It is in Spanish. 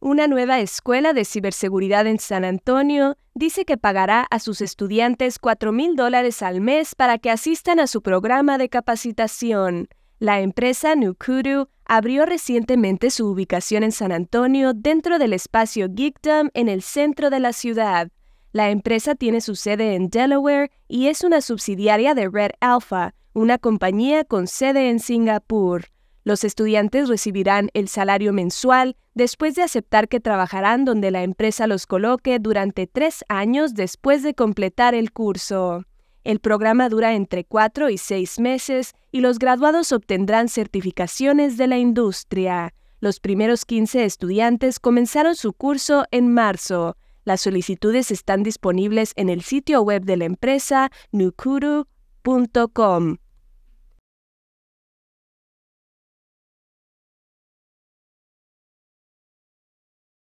Una nueva escuela de ciberseguridad en San Antonio dice que pagará a sus estudiantes $4,000 dólares al mes para que asistan a su programa de capacitación. La empresa Nukuru abrió recientemente su ubicación en San Antonio dentro del espacio Geekdom en el centro de la ciudad. La empresa tiene su sede en Delaware y es una subsidiaria de Red Alpha, una compañía con sede en Singapur. Los estudiantes recibirán el salario mensual después de aceptar que trabajarán donde la empresa los coloque durante tres años después de completar el curso. El programa dura entre cuatro y seis meses y los graduados obtendrán certificaciones de la industria. Los primeros 15 estudiantes comenzaron su curso en marzo. Las solicitudes están disponibles en el sitio web de la empresa nukuru.com.